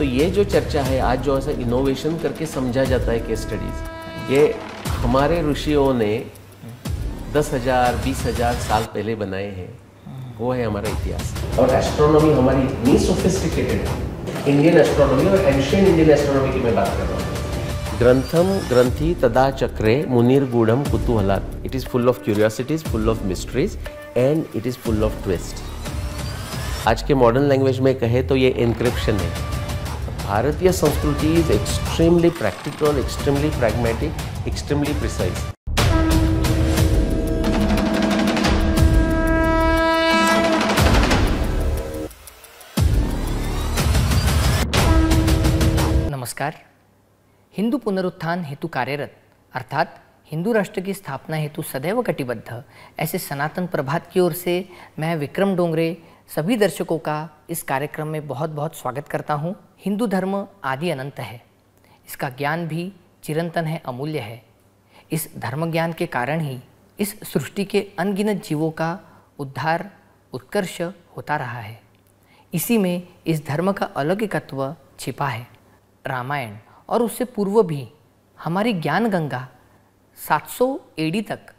तो ये जो चर्चा है आज जो ऐसा इनोवेशन करके समझा जाता है केस स्टडीज़ ये हमारे ऋषियों ने दस हज़ार बीस हज़ार साल पहले बनाए हैं वो है हमारा इतिहास और एस्ट्रोनॉमी हमारी इतनी सोफिस्टिकेटेड है इंडियन एस्ट्रोनॉमी और एंशियन इंडियन एस्ट्रोनॉमी की मैं बात कर रहा हूँ ग्रंथम ग्रंथि तदा चक्रे मुनिर गुढ़म कुतूहलात it is full of curiosities full of mysteries and it is full of twist आज के मॉडर्न लैंग्वेज में कहे तो ये इंक्रिप्शन है भारतीय संस्कृति is extremely practical extremely pragmatic extremely precise नमस्कार हिंदू पुनरुत्थान हेतु कार्यरत अर्थात हिंदू राष्ट्र की स्थापना हेतु सदैव कटिबद्ध ऐसे सनातन प्रभात की ओर से मैं विक्रम डोंगरे सभी दर्शकों का इस कार्यक्रम में बहुत बहुत स्वागत करता हूँ हिंदू धर्म आदि अनंत है इसका ज्ञान भी चिरंतन है अमूल्य है इस धर्म ज्ञान के कारण ही इस सृष्टि के अनगिनत जीवों का उद्धार उत्कर्ष होता रहा है इसी में इस धर्म का अलौकिकत्व छिपा है रामायण और उससे पूर्व भी हमारी ज्ञान गंगा 700 एडी तक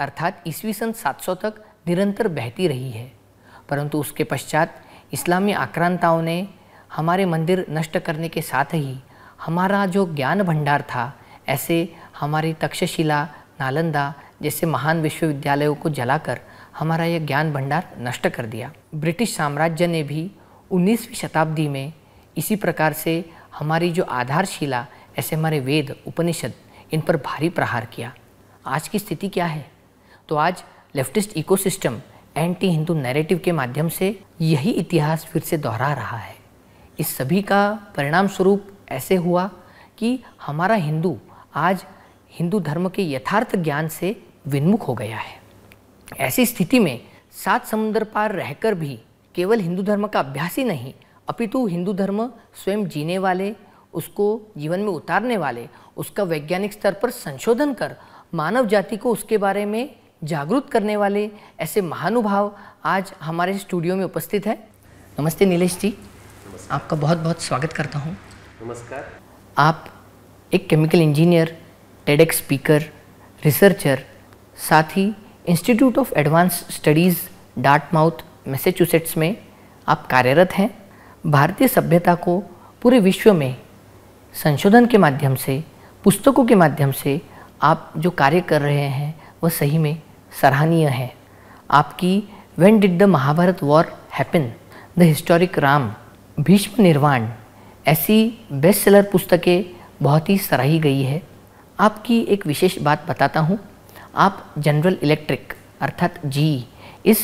अर्थात ईस्वी सन 700 तक निरंतर बहती रही है परंतु उसके पश्चात इस्लामी आक्रांताओं ने हमारे मंदिर नष्ट करने के साथ ही हमारा जो ज्ञान भंडार था ऐसे हमारी तक्षशिला नालंदा जैसे महान विश्वविद्यालयों को जलाकर हमारा यह ज्ञान भंडार नष्ट कर दिया ब्रिटिश साम्राज्य ने भी 19वीं शताब्दी में इसी प्रकार से हमारी जो आधारशिला ऐसे हमारे वेद उपनिषद इन पर भारी प्रहार किया आज की स्थिति क्या है तो आज लेफ्टिस्ट इकोसिस्टम एंटी हिंदू नैरेटिव के माध्यम से यही इतिहास फिर से दोहरा रहा है इस सभी का परिणाम स्वरूप ऐसे हुआ कि हमारा हिंदू आज हिंदू धर्म के यथार्थ ज्ञान से विन्मुख हो गया है ऐसी स्थिति में सात समुद्र पार रहकर भी केवल हिंदू धर्म का अभ्यास ही नहीं अपितु हिंदू धर्म स्वयं जीने वाले उसको जीवन में उतारने वाले उसका वैज्ञानिक स्तर पर संशोधन कर मानव जाति को उसके बारे में जागरूक करने वाले ऐसे महानुभाव आज हमारे स्टूडियो में उपस्थित हैं नमस्ते नीलेश जी आपका बहुत बहुत स्वागत करता हूँ नमस्कार आप एक chemical engineer TEDx speaker researcher साथ ही Institute of Advanced Studies Dartmouth Massachusetts में आप कार्यरत हैं भारतीय सभ्यता को पूरे विश्व में संशोधन के माध्यम से पुस्तकों के माध्यम से आप जो कार्य कर रहे हैं वह सही में सराहनीय है आपकी when did the Mahabharata war happen the historic Ram Bhishma निर्वाण ऐसी बेस्ट सेलर पुस्तकें बहुत ही सराही गई है आपकी एक विशेष बात बताता हूँ आप जनरल इलेक्ट्रिक अर्थात जी इस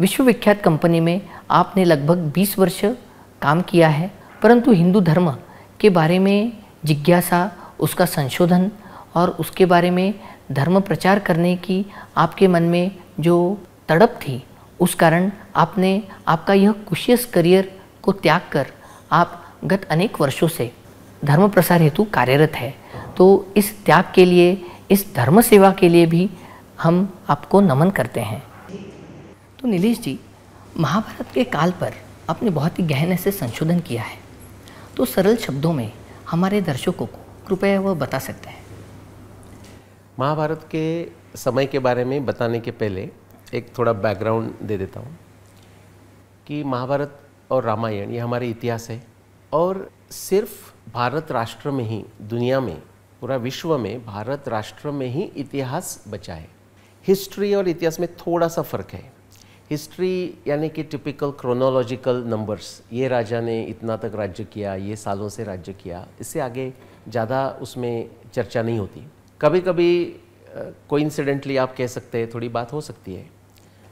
विश्वविख्यात कंपनी में आपने लगभग 20 वर्ष काम किया है परंतु हिंदू धर्म के बारे में जिज्ञासा उसका संशोधन और उसके बारे में धर्म प्रचार करने की आपके मन में जो तड़प थी उस कारण आपने आपका यह कुशियस करियर को त्याग कर आप गत अनेक वर्षों से धर्म प्रसार हेतु कार्यरत है तो इस त्याग के लिए इस धर्म सेवा के लिए भी हम आपको नमन करते हैं तो नीलेश जी महाभारत के काल पर आपने बहुत ही गहने से संशोधन किया है तो सरल शब्दों में हमारे दर्शकों को कृपया वह बता सकते हैं महाभारत के समय के बारे में बताने के पहले एक थोड़ा बैकग्राउंड दे देता हूँ कि महाभारत और रामायण ये हमारे इतिहास है और सिर्फ भारत राष्ट्र में ही दुनिया में पूरा विश्व में भारत राष्ट्र में ही इतिहास बचा है हिस्ट्री और इतिहास में थोड़ा सा फ़र्क है हिस्ट्री यानी कि टिपिकल क्रोनोलॉजिकल नंबर्स ये राजा ने इतना तक राज्य किया ये सालों से राज्य किया इससे आगे ज़्यादा उसमें चर्चा नहीं होती कभी कभी कोई इंसिडेंटली आप कह सकते हैं थोड़ी बात हो सकती है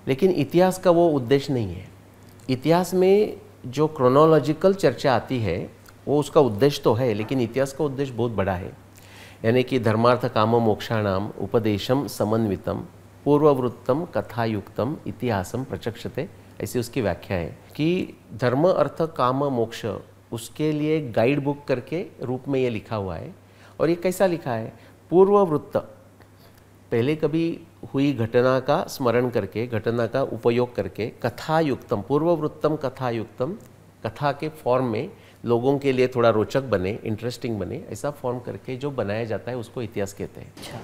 लेकिन इतिहास का वो उद्देश्य नहीं है इतिहास में जो क्रोनोलॉजिकल चर्चा आती है वो उसका उद्देश्य तो है लेकिन इतिहास का उद्देश्य बहुत बड़ा है यानी कि धर्मार्थ काम मोक्षाणाम उपदेशम समन्वितम पूर्ववृत्तम कथायुक्तम इतिहासम प्रचक्षते ऐसी उसकी व्याख्या है कि धर्म अर्थ काम मोक्ष उसके लिए गाइड बुक करके रूप में ये लिखा हुआ है और ये कैसा लिखा है पूर्ववृत्त पहले कभी हुई घटना का स्मरण करके घटना का उपयोग करके कथायुक्तम पूर्ववृत्तम कथायुक्तम कथा के फॉर्म में लोगों के लिए थोड़ा रोचक बने इंटरेस्टिंग बने ऐसा फॉर्म करके जो बनाया जाता है उसको इतिहास कहते हैं अच्छा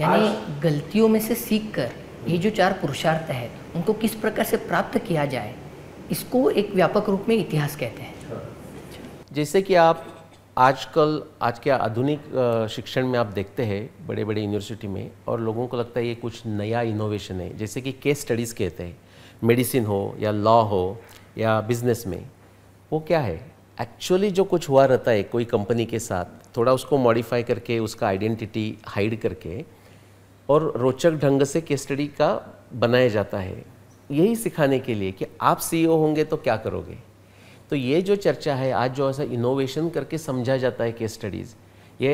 यानी गलतियों में से सीख कर ये जो चार पुरुषार्थ है उनको किस प्रकार से प्राप्त किया जाए इसको एक व्यापक रूप में इतिहास कहते हैं हाँ। जैसे कि आप आजकल आज के आधुनिक शिक्षण में आप देखते हैं बड़े बड़े यूनिवर्सिटी में और लोगों को लगता है ये कुछ नया इनोवेशन है जैसे कि केस स्टडीज़ कहते हैं मेडिसिन हो या लॉ हो या बिजनेस में वो क्या है एक्चुअली जो कुछ हुआ रहता है कोई कंपनी के साथ थोड़ा उसको मॉडिफाई करके उसका आइडेंटिटी हाइड करके और रोचक ढंग से केस स्टडी का बनाया जाता है यही सिखाने के लिए कि आप सीईओ e होंगे तो क्या करोगे तो ये जो चर्चा है आज जो ऐसा इनोवेशन करके समझा जाता है केस स्टडीज़ ये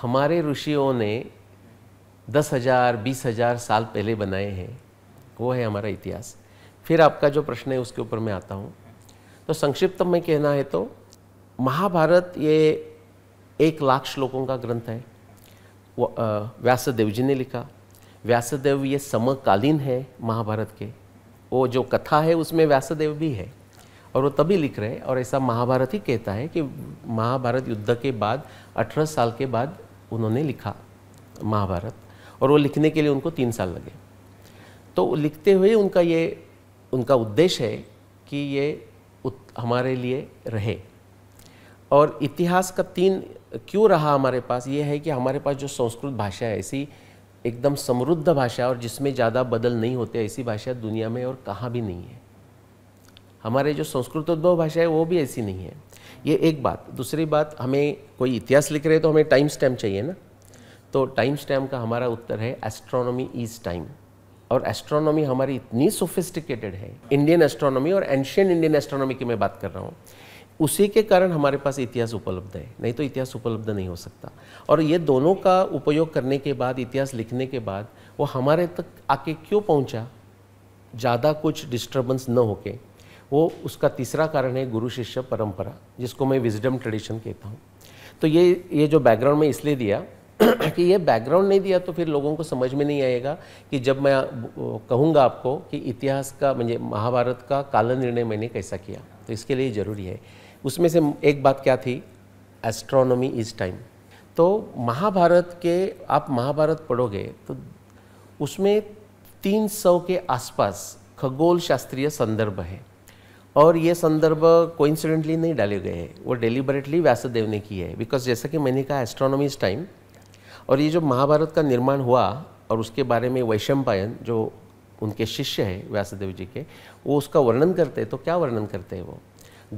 हमारे ऋषियों ने दस हज़ार बीस हज़ार साल पहले बनाए हैं वो है हमारा इतिहास फिर आपका जो प्रश्न है उसके ऊपर मैं आता हूँ तो संक्षिप्त में कहना है तो महाभारत ये एक लाख श्लोकों का ग्रंथ है व्यासदेव जी ने लिखा व्यासदेव ये समकालीन है महाभारत के वो जो कथा है उसमें व्यासदेव भी है और वो तभी लिख रहे हैं और ऐसा महाभारत ही कहता है कि महाभारत युद्ध के बाद अठारह साल के बाद उन्होंने लिखा महाभारत और वो लिखने के लिए उनको तीन साल लगे तो लिखते हुए उनका ये उनका उद्देश्य है कि ये हमारे लिए रहे और इतिहास का तीन क्यों रहा हमारे पास ये है कि हमारे पास जो संस्कृत भाषा है ऐसी एकदम समृद्ध भाषा और जिसमें ज़्यादा बदल नहीं होते ऐसी भाषा दुनिया में और कहाँ भी नहीं है हमारे जो संस्कृत उद्भव भाषा है वो भी ऐसी नहीं है ये एक बात दूसरी बात हमें कोई इतिहास लिख रहे तो हमें टाइम स्टैम्प चाहिए ना तो टाइम स्टैम्प का हमारा उत्तर है एस्ट्रोनॉमी इज टाइम और एस्ट्रोनॉमी हमारी इतनी सोफिस्टिकेटेड है इंडियन एस्ट्रोनॉमी और एंशियन इंडियन एस्ट्रोनॉमी की मैं बात कर रहा हूँ उसी के कारण हमारे पास इतिहास उपलब्ध है नहीं तो इतिहास उपलब्ध नहीं हो सकता और ये दोनों का उपयोग करने के बाद इतिहास लिखने के बाद वो हमारे तक आके क्यों पहुँचा ज़्यादा कुछ डिस्टर्बेंस न होके वो उसका तीसरा कारण है गुरु शिष्य परंपरा जिसको मैं विजडम ट्रेडिशन कहता हूँ तो ये ये जो बैकग्राउंड में इसलिए दिया कि ये बैकग्राउंड नहीं दिया तो फिर लोगों को समझ में नहीं आएगा कि जब मैं कहूँगा आपको कि इतिहास का मुझे महाभारत का काल निर्णय मैंने कैसा किया तो इसके लिए ज़रूरी है उसमें से एक बात क्या थी एस्ट्रोनॉमी इज टाइम तो महाभारत के आप महाभारत पढ़ोगे तो उसमें 300 के आसपास खगोल शास्त्रीय संदर्भ है और ये संदर्भ कोइंसिडेंटली नहीं डाले गए हैं वो डेलिबरेटली व्यासदेव ने की है बिकॉज जैसा कि मैंने कहा एस्ट्रोनॉमी टाइम और ये जो महाभारत का निर्माण हुआ और उसके बारे में वैशंपायन जो उनके शिष्य है व्यासदेव जी के वो उसका वर्णन करते हैं तो क्या वर्णन करते हैं वो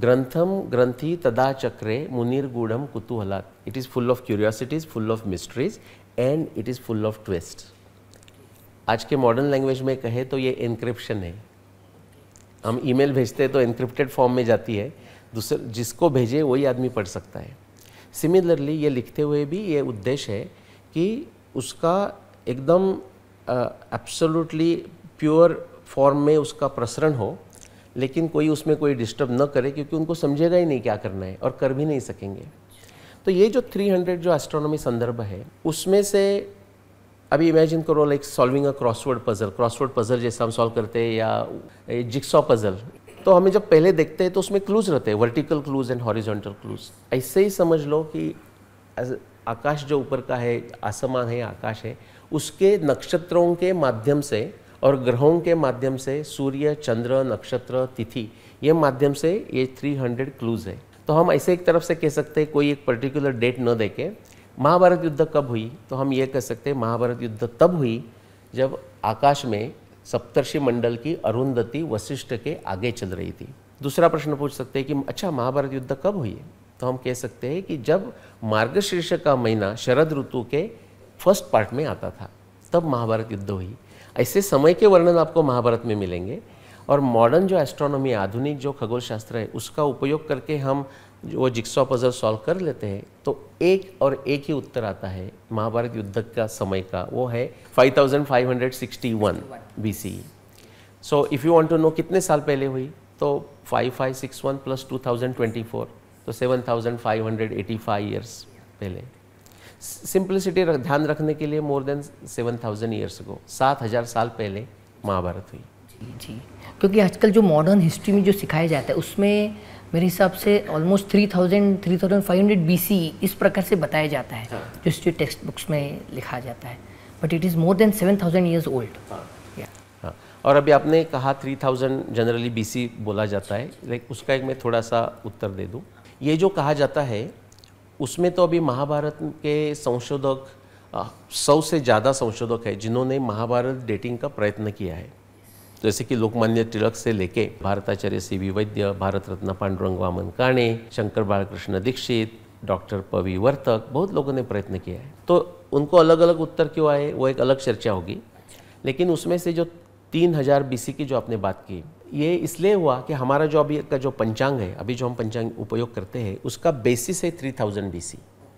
ग्रंथम ग्रंथि तदा चक्रे मुनिर गुढ़म कुतूहलात it is full of curiosities full of mysteries and it is full of twist आज के मॉडर्न लैंग्वेज में कहे तो ये इंक्रिप्शन है हम ईमेल भेजते हैं तो इनक्रिप्टेड फॉर्म में जाती है दूसरे जिसको भेजे वही आदमी पढ़ सकता है सिमिलरली ये लिखते हुए भी ये उद्देश्य है कि उसका एकदम एब्सोल्युटली प्योर फॉर्म में उसका प्रसरण हो लेकिन कोई उसमें कोई डिस्टर्ब न करे क्योंकि उनको समझेगा ही नहीं क्या करना है और कर भी नहीं सकेंगे तो ये जो 300 जो एस्ट्रोनॉमी संदर्भ है उसमें से अभी इमेजिन करो like solving a crossword puzzle crossword puzzle जैसा हम सॉल्व करते हैं या जिक्सॉ पज़ल तो हमें जब पहले देखते हैं तो उसमें क्लूज रहते हैं vertical clues and horizontal clues ऐसे ही समझ लो कि आकाश जो ऊपर का है आसमान है आकाश है उसके नक्षत्रों के माध्यम से और ग्रहों के माध्यम से सूर्य चंद्र नक्षत्र तिथि ये माध्यम से ये 300 क्लूज है तो हम ऐसे एक तरफ से कह सकते हैं कोई एक पर्टिकुलर डेट न देखें महाभारत युद्ध कब हुई तो हम ये कह सकते हैं महाभारत युद्ध तब हुई जब आकाश में सप्तर्षि मंडल की अरुंधति वशिष्ठ के आगे चल रही थी दूसरा प्रश्न पूछ सकते हैं कि अच्छा महाभारत युद्ध कब हुई तो हम कह सकते हैं कि जब मार्गशीर्ष का महीना शरद ऋतु के फर्स्ट पार्ट में आता था तब महाभारत युद्ध हुई ऐसे समय के वर्णन आपको महाभारत में मिलेंगे और मॉडर्न जो एस्ट्रोनॉमी आधुनिक जो खगोल शास्त्र है उसका उपयोग करके हम वो जिक्सॉ पजल सॉल्व कर लेते हैं तो एक और एक ही उत्तर आता है महाभारत युद्ध का समय का वो है 5561 BC so if you want to know कितने साल पहले हुई तो 5561 प्लस 2024 तो 7585 ईयर्स पहले सिंपलिसिटी रख, ध्यान रखने के लिए मोर देन 7000 ईयर्स को हजार साल पहले महाभारत हुई जी, जी क्योंकि आजकल जो मॉडर्न हिस्ट्री में जो सिखाया जाता है उसमें मेरे हिसाब से almost three thousand three thousand five hundred B C इस प्रकार से बताया जाता है हाँ. जो हिस्ट्री टेक्स्ट बुक्स में लिखा जाता है but it is more than seven thousand years old और अभी आपने कहा three thousand generally B C बोला जाता है लाइक उसका एक मैं थोड़ा सा उत्तर दे दूँ ये जो कहा जाता है उसमें तो अभी महाभारत के संशोधक सौ से ज़्यादा संशोधक है जिन्होंने महाभारत डेटिंग का प्रयत्न किया है जैसे कि लोकमान्य टिलक से लेके भारताचार्य सी वी वैद्य भारतरत्न पांडुरंग वामन काणे शंकर बालकृष्ण दीक्षित डॉक्टर पवी वर्तक बहुत लोगों ने प्रयत्न किया है तो उनको अलग अलग उत्तर क्यों आए वो एक अलग चर्चा होगी लेकिन उसमें से जो तीन हज़ार बी की जो आपने बात की ये इसलिए हुआ कि हमारा जो अभी का जो पंचांग है अभी जो हम पंचांग उपयोग करते हैं उसका बेसिस है थ्री थाउजेंड बी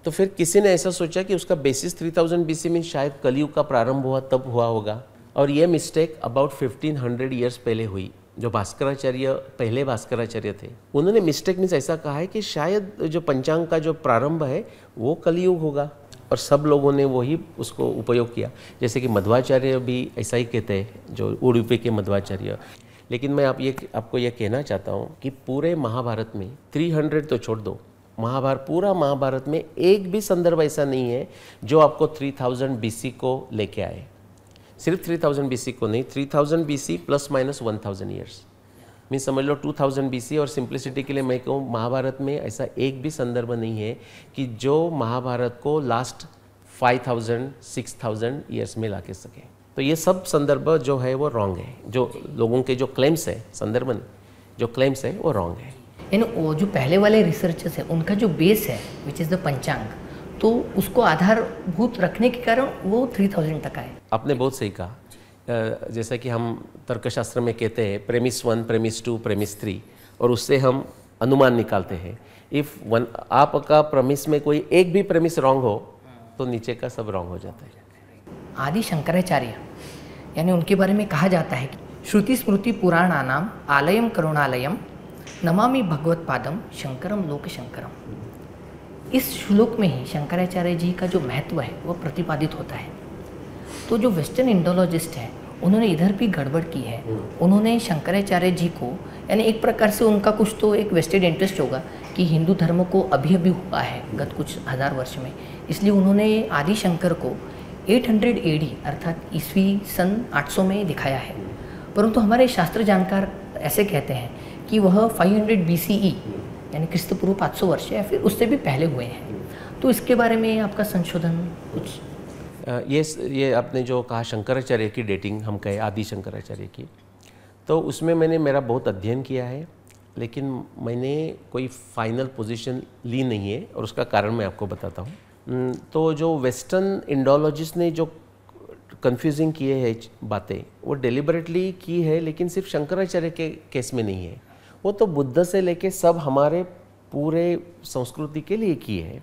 तो फिर किसी ने ऐसा सोचा कि उसका बेसिस थ्री थाउजेंड बी में शायद कलयुग का प्रारंभ हुआ तब हुआ होगा और ये मिस्टेक अबाउट 1500 ईयर्स पहले हुई जो भास्कराचार्य पहले भास्कराचार्य थे उन्होंने मिस्टेक मीन्स ऐसा कहा है कि शायद जो पंचांग का जो प्रारंभ है वो कलयुग होगा और सब लोगों ने वही उसको उपयोग किया जैसे कि मध्वाचार्य भी ऐसा ही कहते हैं जो उड़ुपे के मध्वाचार्य लेकिन मैं आप ये आपको यह कहना चाहता हूँ कि पूरे महाभारत में 300 तो छोड़ दो महाभारत पूरा महाभारत में एक भी संदर्भ ऐसा नहीं है जो आपको 3000 बीसी को लेके आए सिर्फ 3000 सी को नहीं 3000 सी प्लस माइनस 1000 ईयर्स मैं समझ लो 2000 सी और सिंप्लिसिटी के लिए मैं कहूँ महाभारत में ऐसा एक भी संदर्भ नहीं है कि जो महाभारत को लास्ट 5000 6000 ईयर्स में ला के सके तो ये सब संदर्भ जो है वो रॉन्ग है जो लोगों के जो क्लेम्स है संदर्भ नहीं जो क्लेम्स है वो रॉन्ग है यानी वो जो पहले वाले रिसर्चर्स हैं उनका जो बेस है विच इज़ द पंचांग तो उसको आधारभूत रखने के कारण वो थ्री थाउजेंड तक आए आपने बहुत सही कहा जैसा कि हम तर्कशास्त्र में कहते हैं premise one premise two premise three और उससे हम अनुमान निकालते हैं इफ़ वन आपका प्रमिस में कोई एक भी प्रमिस रॉन्ग हो तो नीचे का सब रॉन्ग हो जाता है आदि शंकराचार्य यानी उनके बारे में कहा जाता है कि श्रुति स्मृति नाम आलयम करुणालयम नमामि भगवत पादम शंकरम लोक शंकरम इस श्लोक में ही शंकराचार्य जी का जो महत्व है वह प्रतिपादित होता है तो जो वेस्टर्न इंडोलॉजिस्ट है उन्होंने इधर भी गड़बड़ की है हम्म। उन्होंने शंकराचार्य जी को यानी एक प्रकार से उनका कुछ तो एक वेस्टेड इंटरेस्ट होगा कि हिंदू धर्म को अभी अभी हुआ है गत कुछ हज़ार वर्ष में इसलिए उन्होंने आदि शंकर को 800 हंड्रेड अर्थात ईस्वी सन 800 में दिखाया है हम्म। परंतु हमारे शास्त्र जानकार ऐसे कहते हैं कि वह 500 हंड्रेड बी यानी क्रिस्त पूर्व पाँच सौ वर्ष या फिर उससे भी पहले हुए हैं तो इसके बारे में आपका संशोधन कुछ ये ये आपने जो कहा शंकराचार्य की डेटिंग हम कहे आदि शंकराचार्य की तो उसमें मैंने मेरा बहुत अध्ययन किया है लेकिन मैंने कोई फाइनल पोजीशन ली नहीं है और उसका कारण मैं आपको बताता हूँ तो जो वेस्टर्न इंडोलॉजिस्ट ने जो कंफ्यूजिंग किए हैं बातें वो डिलिबरेटली की है लेकिन सिर्फ शंकराचार्य के केस में नहीं है वो तो बुद्ध से लेके सब हमारे पूरे संस्कृति के लिए की है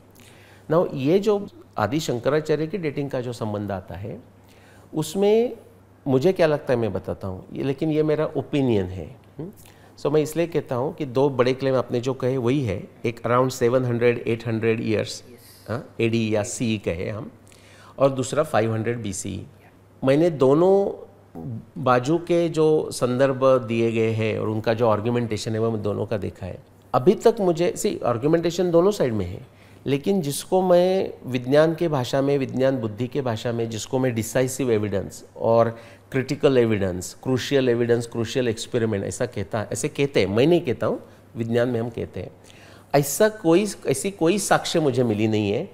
ना ये जो आदि शंकराचार्य की डेटिंग का जो संबंध आता है उसमें मुझे क्या लगता है मैं बताता हूँ लेकिन ये मेरा ओपिनियन है सो हम्म। so, मैं इसलिए कहता हूँ कि दो बड़े क्लेम आपने जो कहे वही है एक अराउंड 700 800 ईयर्स ए डी या सी कहे हम और दूसरा 500 बीसी मैंने दोनों बाजू के जो संदर्भ दिए गए हैं और उनका जो आर्ग्यूमेंटेशन है वो मैं दोनों का देखा है अभी तक मुझे सी आर्ग्यूमेंटेशन दोनों साइड में है लेकिन जिसको मैं विज्ञान के भाषा में विज्ञान बुद्धि के भाषा में जिसको मैं डिसाइसिव एविडेंस और critical evidence crucial evidence crucial experiment ऐसा कहता ऐसे कहते हैं मैं नहीं कहता हूँ विज्ञान में हम कहते हैं ऐसा कोई ऐसी कोई साक्ष्य मुझे मिली नहीं है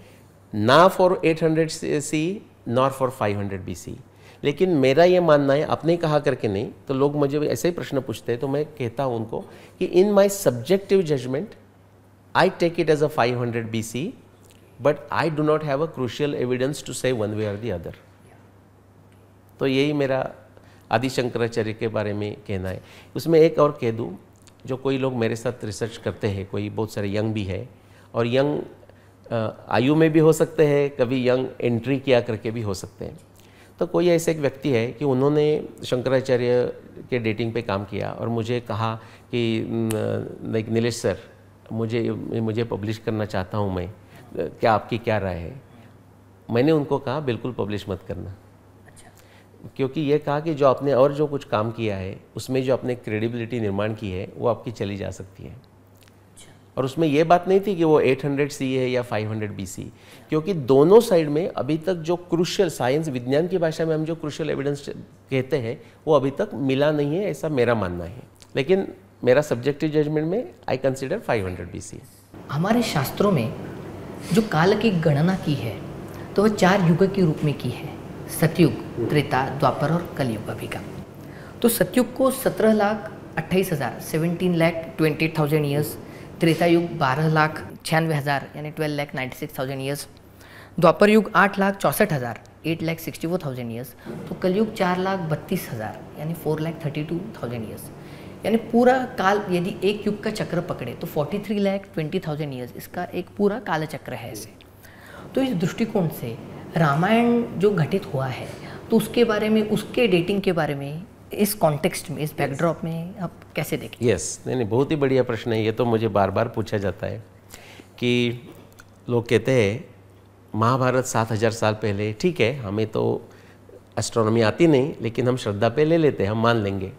ना for 800 C nor for 500 C लेकिन मेरा ये मानना है अपने कहा करके नहीं तो लोग मुझे ऐसे ही प्रश्न पूछते हैं तो मैं कहता हूँ उनको कि in my subjective judgement I take it as a five hundred B C but I do not have a crucial evidence to say one way or the other तो यही मेरा आदि शंकराचार्य के बारे में कहना है उसमें एक और कह दूँ जो कोई लोग मेरे साथ रिसर्च करते हैं कोई बहुत सारे यंग भी है और यंग आयु में भी हो सकते हैं कभी यंग एंट्री किया करके भी हो सकते हैं तो कोई ऐसे एक व्यक्ति है कि उन्होंने शंकराचार्य के डेटिंग पे काम किया और मुझे कहा कि लाइक नीलेश सर मुझे मुझे पब्लिश करना चाहता हूँ मैं क्या आपकी क्या राय है मैंने उनको कहा बिल्कुल पब्लिश मत करना अच्छा। क्योंकि ये कहा कि जो आपने और जो कुछ काम किया है उसमें जो आपने क्रेडिबिलिटी निर्माण की है वो आपकी चली जा सकती है और उसमें यह बात नहीं थी कि वो 800 सी है या 500 सी क्योंकि दोनों साइड में अभी तक जो क्रुशियल साइंस विज्ञान की भाषा में हम जो क्रुशियल एविडेंस कहते हैं वो अभी तक मिला नहीं है ऐसा मेरा मानना है लेकिन मेरा सब्जेक्टिव जजमेंट में I consider five B C हमारे शास्त्रों में जो काल की गणना की है तो वह चार युग के रूप में की है सतयुग त्रेता द्वापर और कलयुग अभी का तो सतयुग को सत्रह लाख अट्ठाईस हज़ार seventeen lakh twenty thousand years Treta Yuga बारह लाख छियानवे हज़ार यानी twelve lakh ninety six thousand years Dwapar Yuga आठ लाख चौंसठ हज़ार eight lakh sixty four thousand years तो कलयुग चार लाख बत्तीस हज़ार यानी four lakh thirty two thousand years यानी पूरा काल यदि एक युग का चक्र पकड़े तो forty three lakh twenty thousand years इसका एक पूरा काल चक्र है ऐसे तो इस दृष्टिकोण से रामायण जो घटित हुआ है तो उसके बारे में उसके डेटिंग के बारे में इस कॉन्टेक्स्ट में इस बैकड्रॉप में आप कैसे देखें यस yes. नहीं नहीं बहुत ही बढ़िया प्रश्न है ये तो मुझे बार बार पूछा जाता है कि लोग कहते हैं महाभारत सात हज़ार साल पहले ठीक है हमें तो एस्ट्रोनॉमी आती नहीं लेकिन हम श्रद्धा पे ले लेते हैं हम मान लेंगे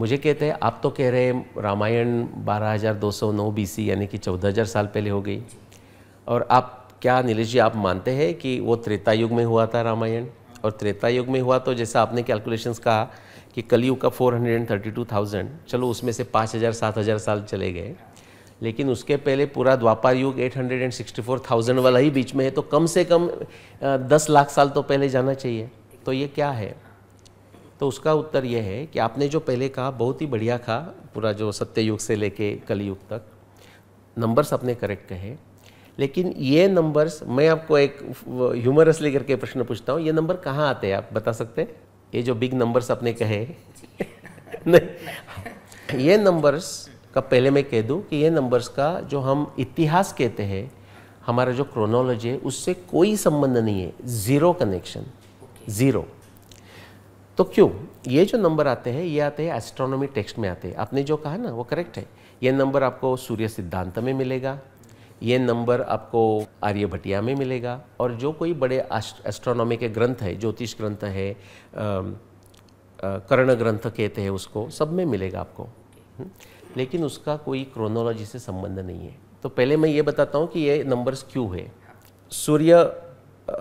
मुझे कहते हैं आप तो कह रहे हैं रामायण 12209 बीसी यानी कि 14000 साल पहले हो गई और आप क्या नीलेश जी आप मानते हैं कि वो त्रेता युग में हुआ था रामायण और त्रेता युग में हुआ तो जैसा आपने कैलकुलेशंस कहा कि कलयुग का थाउजेंड चलो उसमें से सात हज़ार साल चले गए लेकिन उसके पहले पूरा द्वापार युग 864,000 वाला ही बीच में है तो कम से कम 10 लाख साल तो पहले जाना चाहिए तो ये क्या है तो उसका उत्तर यह है कि आपने जो पहले कहा बहुत ही बढ़िया कहा पूरा जो सत्ययुग से लेके कलयुग तक नंबर्स आपने करेक्ट कहे लेकिन ये नंबर्स मैं आपको एक ह्यूमरस लेकर के प्रश्न पूछता हूँ ये नंबर कहाँ आते हैं आप बता सकते हैं ये जो बिग नंबर्स आपने कहे नहीं ये नंबर्स का पहले मैं कह दूँ कि ये नंबर्स का जो हम इतिहास कहते हैं हमारा जो क्रोनोलॉजी है उससे कोई संबंध नहीं है ज़ीरो कनेक्शन ज़ीरो तो क्यों ये जो नंबर आते हैं ये आते हैं एस्ट्रोनॉमी टेक्स्ट में आते हैं आपने जो कहा ना वो करेक्ट है ये नंबर आपको सूर्य सिद्धांत में मिलेगा ये नंबर आपको आर्यभटिया में मिलेगा और जो कोई बड़े एस्ट्रोनॉमी के ग्रंथ है ज्योतिष ग्रंथ है कर्ण ग्रंथ कहते हैं उसको सब में मिलेगा आपको हम्म, लेकिन उसका कोई क्रोनोलॉजी से संबंध नहीं है तो पहले मैं ये बताता हूँ कि ये नंबर्स क्यों है सूर्य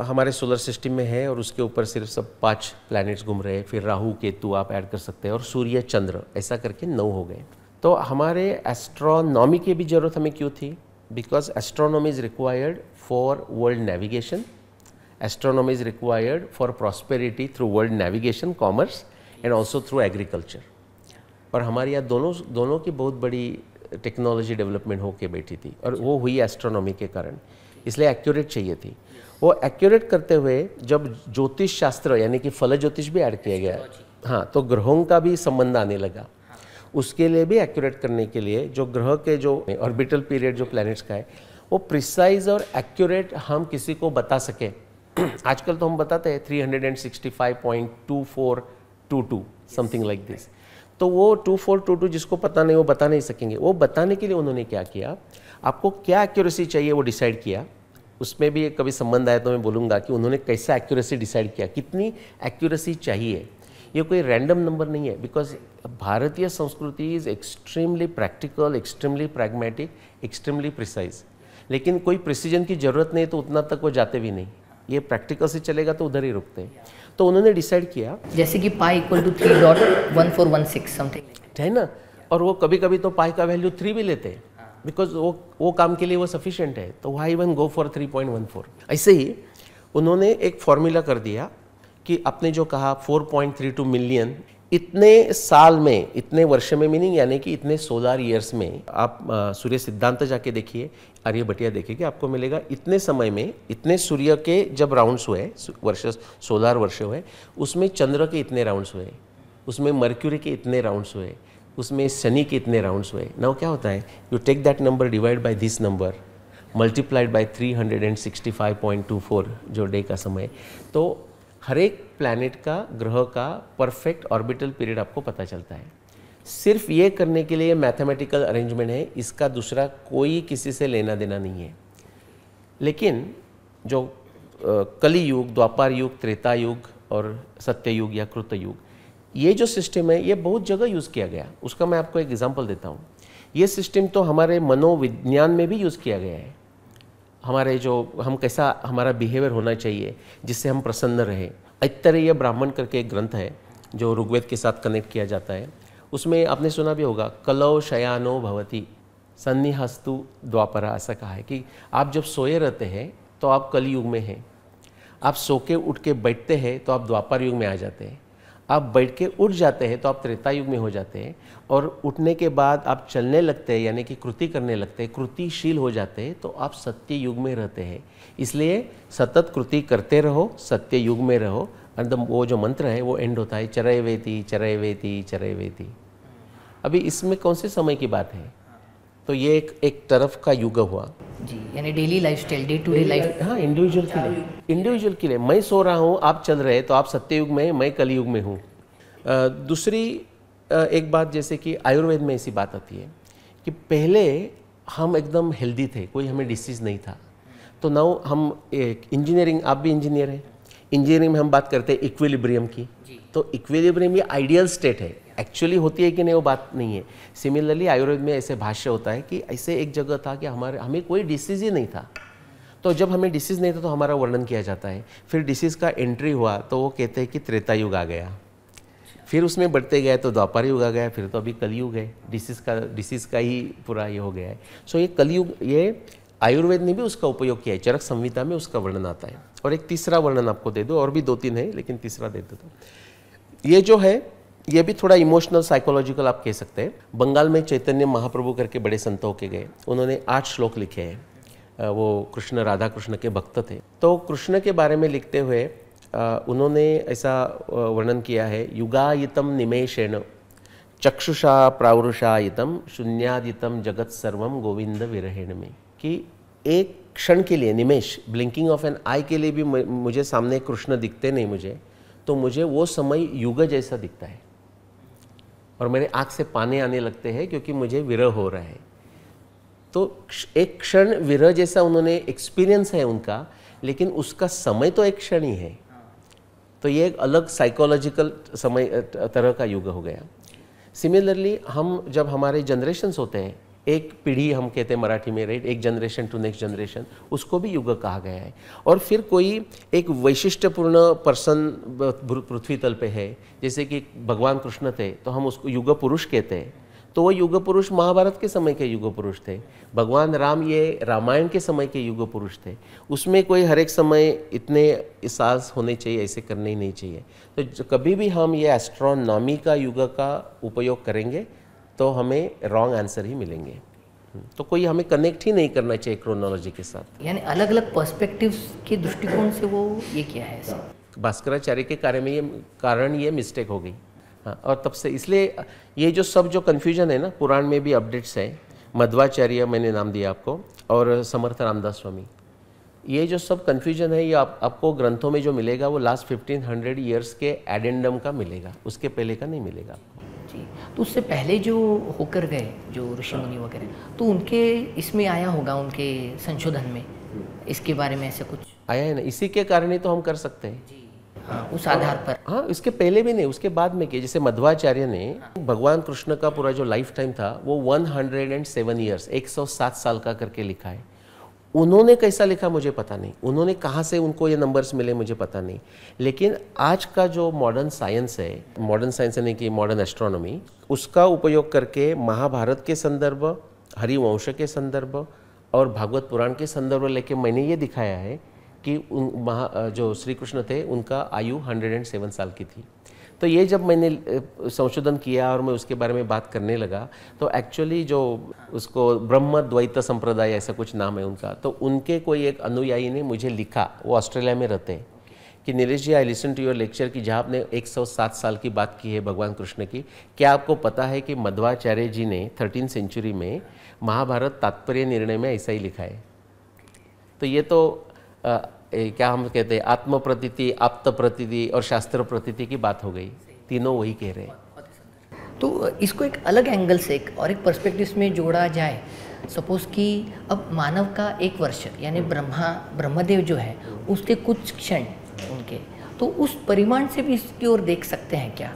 हमारे सोलर सिस्टम में है और उसके ऊपर सिर्फ सब पांच प्लैनेट्स घूम रहे हैं फिर राहु केतु आप ऐड कर सकते हैं और सूर्य चंद्र ऐसा करके नौ हो गए तो हमारे एस्ट्रोनॉमी की भी ज़रूरत हमें क्यों थी because astronomy is required for world navigation, astronomy is required for prosperity through world navigation, commerce and also through agriculture. और हमारे यहाँ दोनों दोनों की बहुत बड़ी टेक्नोलॉजी डेवलपमेंट होके बैठी थी और वो हुई एस्ट्रोनॉमी के कारण इसलिए एक्यूरेट चाहिए थी वो एक्यूरेट करते हुए जब ज्योतिष शास्त्र यानी कि फल ज्योतिष भी ऐड किया गया हाँ तो ग्रहों का भी संबंध आने लगा उसके लिए भी एक्यूरेट करने के लिए जो ग्रह के जो ऑर्बिटल पीरियड जो प्लैनेट्स का है वो प्रिसाइज और एक्यूरेट हम किसी को बता सकें आजकल तो हम बताते हैं three hundred and sixty five point two two four two something like this तो वो टू टू फोर टू जिसको पता नहीं वो बता नहीं सकेंगे वो बताने के लिए उन्होंने क्या किया आपको क्या एक्यूरेसी चाहिए वो डिसाइड किया उसमें भी कभी संबंध आया तो मैं बोलूँगा कि उन्होंने कैसा एक्यूरेसी डिसाइड किया कितनी एक्यूरेसी चाहिए ये कोई रैंडम नंबर नहीं है बिकॉज भारतीय संस्कृति is extremely practical extremely pragmatic extremely precise लेकिन कोई प्रिसीजन की ज़रूरत नहीं तो उतना तक वो जाते भी नहीं ये प्रैक्टिकल से चलेगा तो उधर ही रुकते हैं तो उन्होंने डिसाइड किया जैसे कि pi equal to three dot one four one six something है ना और वो कभी कभी तो पाई का वैल्यू थ्री भी लेते हैं बिकॉज वो वो काम के लिए वो सफिशियंट है तो why one go for three point one four ऐसे ही उन्होंने एक फॉर्मूला कर दिया कि आपने जो कहा 4.32 मिलियन इतने साल में इतने वर्ष में मीनिंग यानी कि इतने सोलर ईयर्स में आप सूर्य सिद्धांत जाके देखिए आर्य भटिया देखिए आपको मिलेगा इतने समय में इतने सूर्य के जब राउंड्स हुए वर्ष सोलर वर्ष हुए उसमें चंद्र के इतने राउंड्स हुए उसमें मर्क्यूरी के इतने राउंड्स हुए उसमें शनि के इतने राउंड्स हुए नाउ क्या होता है you take that number divide by this number multiplied by 365.24 जो डे का समय तो हर एक प्लानट का ग्रह का परफेक्ट ऑर्बिटल पीरियड आपको पता चलता है सिर्फ ये करने के लिए मैथमेटिकल अरेंजमेंट है इसका दूसरा कोई किसी से लेना देना नहीं है लेकिन जो कली युग द्वापार युग त्रेता युग और सत्य युग या कृत युग ये जो सिस्टम है ये बहुत जगह यूज़ किया गया उसका मैं आपको एक एग्जांपल देता हूँ ये सिस्टम तो हमारे मनोविज्ञान में भी यूज़ किया गया है हमारे जो हम कैसा हमारा बिहेवियर होना चाहिए जिससे हम प्रसन्न रहे ऐतरेय ब्राह्मण करके एक ग्रंथ है जो ऋग्वेद के साथ कनेक्ट किया जाता है उसमें आपने सुना भी होगा कलौ शयानो भवती सन्निहस्तु द्वापरा ऐसा कहा है कि आप जब सोए रहते हैं तो आप कलयुग में हैं आप सो के उठ के बैठते हैं तो आप द्वापर युग में आ जाते हैं आप बैठ के उठ जाते हैं तो आप त्रेता युग में हो जाते हैं और उठने के बाद आप चलने लगते हैं यानी कि कृति करने लगते हैं कृतिशील हो जाते हैं तो आप सत्य युग में रहते हैं इसलिए सतत कृति करते रहो सत्य युग में रहो एकदम वो जो मंत्र है वो एंड होता है चरय वेती चरय वेती चरय वेती अभी इसमें कौन से समय की बात है तो ये एक एक तरफ का युग हुआ यानी daily lifestyle day to day life हाँ इंडिविजुअल के लिए इंडिविजुअल के लिए मैं सो रहा हूँ आप चल रहे तो आप सत्ययुग में मैं कलयुग में हूँ दूसरी एक बात जैसे कि आयुर्वेद में ऐसी बात आती है कि पहले हम एकदम हेल्दी थे कोई हमें डिसीज़ नहीं था तो नाउ हम इंजीनियरिंग आप भी इंजीनियर हैं इंजीनियरिंग में हम बात करते हैं इक्विलिब्रियम की तो इक्विलिब्रियम ये आइडियल स्टेट है एक्चुअली होती है कि नहीं वो बात नहीं है सिमिलरली आयुर्वेद में ऐसे भाष्य होता है कि ऐसे एक जगह था कि हमारे हमें कोई डिसीज ही नहीं था तो जब हमें डिसीज नहीं था तो हमारा वर्णन किया जाता है फिर डिसीज का एंट्री हुआ तो वो कहते हैं कि त्रेता युग आ गया फिर उसमें बढ़ते गए तो द्वापर युग आ गया फिर तो अभी कलयुग है डिसीज का डिसीज का ही पूरा ये हो गया है सो ये कलयुग ये आयुर्वेद ने भी उसका उपयोग किया है चरक संहिता में उसका वर्णन आता है और एक तीसरा वर्णन आपको दे दो और भी दो तीन है लेकिन तीसरा दे दो तो ये जो है ये भी थोड़ा इमोशनल साइकोलॉजिकल आप कह सकते हैं बंगाल में चैतन्य महाप्रभु करके बड़े संत के गए उन्होंने आठ श्लोक लिखे हैं वो कृष्ण राधा कृष्ण के भक्त थे तो कृष्ण के बारे में लिखते हुए उन्होंने ऐसा वर्णन किया है युगायितम निमेशेण चक्षुषा प्रावरुषायितम शून्यादितम जगत सर्वम गोविंद विरहेण में कि एक क्षण के लिए निमेश ब्लिंकिंग ऑफ एन आई के लिए भी मुझे सामने कृष्ण दिखते नहीं मुझे तो मुझे वो समय युग जैसा दिखता है और मेरे आँख से पाने आने लगते हैं क्योंकि मुझे विरह हो रहा है तो एक क्षण विरह जैसा उन्होंने एक्सपीरियंस है उनका लेकिन उसका समय तो एक क्षण ही है तो ये एक अलग साइकोलॉजिकल समय तरह का युग हो गया सिमिलरली हम जब हमारे जनरेशन्स होते हैं एक पीढ़ी हम कहते हैं मराठी में राइट एक जनरेशन टू नेक्स्ट जनरेशन उसको भी युग कहा गया है और फिर कोई एक वैशिष्टपूर्ण पर्सन पृथ्वी तल पे है जैसे कि भगवान कृष्ण थे तो हम उसको युग पुरुष कहते हैं तो वह युग पुरुष महाभारत के समय के युग पुरुष थे भगवान राम ये रामायण के समय के युग पुरुष थे उसमें कोई हर एक समय इतने एहसास होने चाहिए ऐसे करने ही नहीं चाहिए तो कभी भी हम ये एस्ट्रोनॉमी का युग का उपयोग करेंगे तो हमें रॉन्ग आंसर ही मिलेंगे तो कोई हमें कनेक्ट ही नहीं करना चाहिए क्रोनोलॉजी के साथ यानी अलग अलग पर्सपेक्टिव के दृष्टिकोण से वो ये किया है भास्कराचार्य के कार्य में ये कारण ये मिस्टेक हो गई हाँ और तब से इसलिए ये जो सब जो कन्फ्यूजन है ना पुराण में भी अपडेट्स है मध्वाचार्य मैंने नाम दिया आपको और समर्थ रामदास स्वामी ये जो सब कन्फ्यूजन है ये आप, आपको ग्रंथों में जो मिलेगा वो लास्ट 1500 ईयर्स के एडेंडम का मिलेगा उसके पहले का नहीं मिलेगा आपको जी तो उससे पहले जो होकर गए जो ऋषि मुनि वगैरह तो उनके इसमें आया होगा उनके संशोधन में हम्म। इसके बारे में ऐसा कुछ आया है ना इसी के कारण ही तो हम कर सकते हैं जी हाँ, उस आधार पर हाँ इसके पहले भी नहीं उसके बाद में किया जैसे मध्वाचार्य ने हाँ। भगवान कृष्ण का पूरा जो लाइफ टाइम था वो 107 इयर्स 107 साल का करके लिखा है उन्होंने कैसा लिखा मुझे पता नहीं उन्होंने कहाँ से उनको ये नंबर्स मिले मुझे पता नहीं लेकिन आज का जो मॉडर्न साइंस है मॉडर्न साइंस यानी कि मॉडर्न एस्ट्रोनॉमी उसका उपयोग करके महाभारत के संदर्भ हरिवंश के संदर्भ और भागवत पुराण के संदर्भ लेके मैंने ये दिखाया है कि उन महा जो श्री कृष्ण थे उनका आयु सेवन साल की थी तो ये जब मैंने संशोधन किया और मैं उसके बारे में बात करने लगा तो एक्चुअली जो उसको ब्रह्म द्वैत संप्रदाय ऐसा कुछ नाम है उनका तो उनके कोई एक अनुयायी ने मुझे लिखा वो ऑस्ट्रेलिया में रहते हैं कि Nilesh ji I listen to your lecture की जहाँ आपने 107 साल की बात की है भगवान कृष्ण की क्या आपको पता है कि मध्वाचार्य जी ने थर्टीन सेंचुरी में महाभारत तात्पर्य निर्णय में ऐसा ही लिखा है तो ये तो क्या हम कहते हैं आत्म प्रतीति आप्त प्रतीति और शास्त्र प्रतीति की बात हो गई तीनों वही कह रहे हैं तो इसको एक अलग एंगल से एक और एक पर्सपेक्टिव में जोड़ा जाए सपोज कि अब मानव का एक वर्ष यानी ब्रह्मा ब्रह्मदेव जो है उसके कुछ क्षण उनके तो उस परिमाण से भी इसकी ओर देख सकते हैं क्या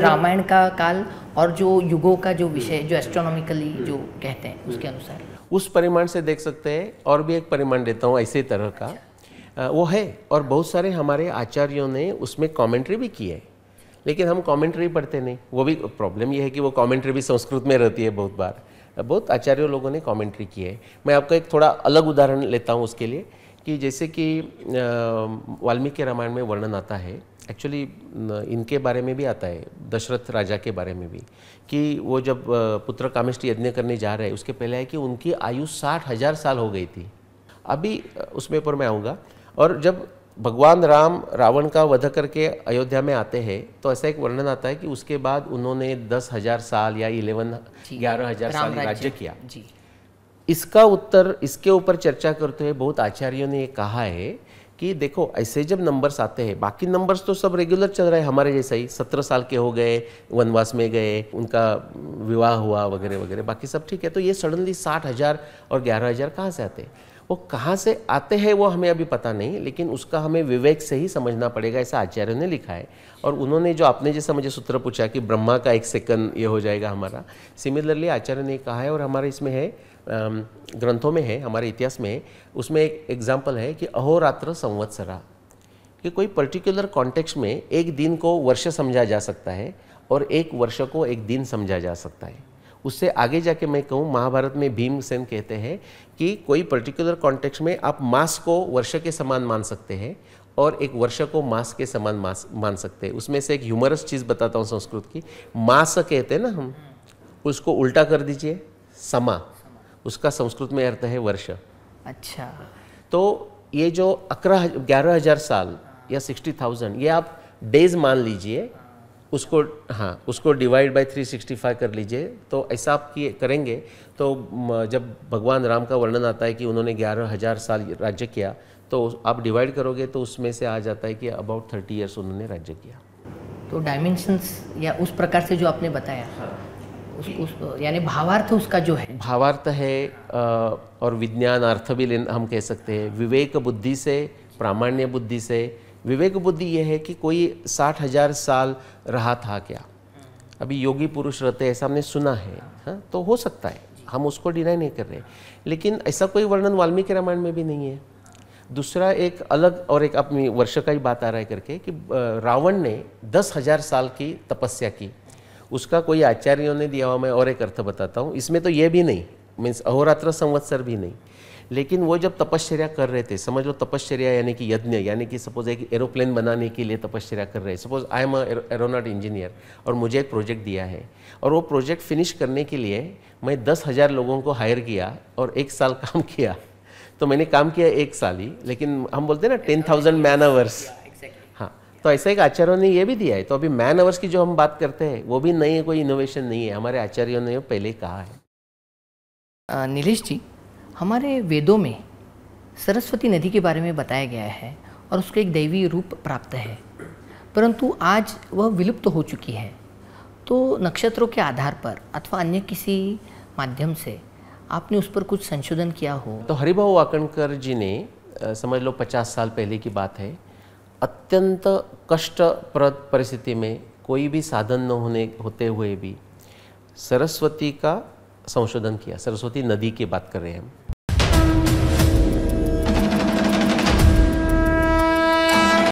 रामायण का काल और जो युगों का जो विषय जो एस्ट्रोनॉमिकली जो कहते हैं उसके हम्म। अनुसार उस परिमाण से देख सकते हैं और भी एक परिमाण देता हूँ ऐसे तरह का अच्छा। वो है और बहुत सारे हमारे आचार्यों ने उसमें कमेंट्री भी की है लेकिन हम कमेंट्री पढ़ते नहीं वो भी प्रॉब्लम ये है कि वो कमेंट्री भी संस्कृत में रहती है बहुत बार बहुत आचार्यों लोगों ने कमेंट्री की है मैं आपका एक थोड़ा अलग उदाहरण लेता हूँ उसके लिए कि जैसे कि वाल्मीकि रामायण में वर्णन आता है एक्चुअली इनके बारे में भी आता है दशरथ राजा के बारे में भी कि वो जब पुत्र कामिष्ट यज्ञ करने जा रहे हैं उसके पहले है कि उनकी आयु साठ हज़ार साल हो गई थी अभी उसमें पर मैं आऊँगा और जब भगवान राम रावण का वध करके अयोध्या में आते हैं तो ऐसा एक वर्णन आता है कि उसके बाद उन्होंने दस हजार साल या इलेवन ग्यारह हजार साल राज्य किया इसका उत्तर इसके ऊपर चर्चा करते हुए बहुत आचार्यों ने ये कहा है कि देखो ऐसे जब नंबर्स आते हैं बाकी नंबर्स तो सब रेगुलर चल रहे हैं हमारे जैसे ही सत्रह साल के हो गए वनवास में गए उनका विवाह हुआ वगैरह वगैरह बाकी सब ठीक है तो ये सडनली साठ हज़ार और ग्यारह हज़ार कहाँ से आते हैं वो कहाँ से आते हैं वो हमें अभी पता नहीं लेकिन उसका हमें विवेक से ही समझना पड़ेगा ऐसा आचार्य ने लिखा है और उन्होंने जो आपने जैसा मुझे सूत्र पूछा कि ब्रह्मा का एक सेकंड ये हो जाएगा हमारा सिमिलरली आचार्य ने कहा है और हमारे इसमें है ग्रंथों में है हमारे इतिहास में है उसमें एक एग्जाम्पल है कि अहोरात्र संवत्सरा कि कोई पर्टिकुलर कॉन्टेक्स्ट में एक दिन को वर्ष समझा जा सकता है और एक वर्ष को एक दिन समझा जा सकता है उससे आगे जाके मैं कहूँ महाभारत में भीमसेन कहते हैं कि कोई पर्टिकुलर कॉन्टेक्स्ट में आप मास को वर्ष के समान मान सकते हैं और एक वर्ष को मास के समान मास मान सकते हैं उसमें से एक ह्यूमरस चीज़ बताता हूँ संस्कृत की मास कहते हैं ना हम उसको उल्टा कर दीजिए समा उसका संस्कृत में अर्थ है वर्ष अच्छा तो ये जो अकरह ग्यारह हज़ार साल या सिक्सटी थाउजेंड ये आप डेज मान लीजिए उसको हाँ उसको डिवाइड बाय 365 कर लीजिए तो ऐसा आप किए करेंगे तो जब भगवान राम का वर्णन आता है कि उन्होंने ग्यारह हज़ार साल राज्य किया तो आप डिवाइड करोगे तो उसमें से आ जाता है कि अबाउट थर्टी ईयर्स उन्होंने राज्य किया तो डायमेंशंस या उस प्रकार से जो आपने बताया हाँ। उस, उस यानी भावार्थ उसका जो है भावार्थ है और विज्ञान अर्थ भी हम कह सकते हैं विवेक बुद्धि से प्रामाण्य बुद्धि से विवेक बुद्धि यह है कि कोई साठ हजार साल रहा था क्या अभी योगी पुरुष रहते ऐसा हमने सुना है हा? तो हो सकता है हम उसको डिनाई नहीं कर रहे लेकिन ऐसा कोई वर्णन वाल्मीकि रामायण में भी नहीं है दूसरा एक अलग और एक अपनी वर्ष का ही बात आ रहा है करके कि रावण ने दस हजार साल की तपस्या की उसका कोई आचार्यों ने दिया हुआ मैं और एक अर्थ बताता हूँ इसमें तो ये भी नहीं मीन्स अहोरात्र संवत्सर भी नहीं लेकिन वो जब तपश्चर्या कर रहे थे समझ लो तपश्चर्या यानी कि यज्ञ यानी कि सपोज एक एरोप्लेन बनाने के लिए तपश्चर्या कर रहे हैं suppose I am aeronaut engineer और मुझे एक प्रोजेक्ट दिया है और वो प्रोजेक्ट फिनिश करने के लिए मैं दस हज़ार लोगों को हायर किया और एक साल काम किया तो मैंने काम किया एक साल ही लेकिन हम बोलते हैं ना टेन थाउजेंड मैन आवर्स हाँ तो ऐसा एक आचार्यों ने ये भी दिया है तो अभी मैन आवर्स की जो हम बात करते हैं वो भी नहीं है कोई इनोवेशन नहीं है हमारे आचार्यों ने पहले कहा है नीलेश जी हमारे वेदों में सरस्वती नदी के बारे में बताया गया है और उसको एक दैवीय रूप प्राप्त है परंतु आज वह विलुप्त तो हो चुकी है तो नक्षत्रों के आधार पर अथवा अन्य किसी माध्यम से आपने उस पर कुछ संशोधन किया हो तो हरिभाव वाकणकर जी ने समझ लो पचास साल पहले की बात है अत्यंत कष्टप्रद परिस्थिति में कोई भी साधन न होने होते हुए भी सरस्वती का संशोधन किया सरस्वती नदी की बात कर रहे हैं हम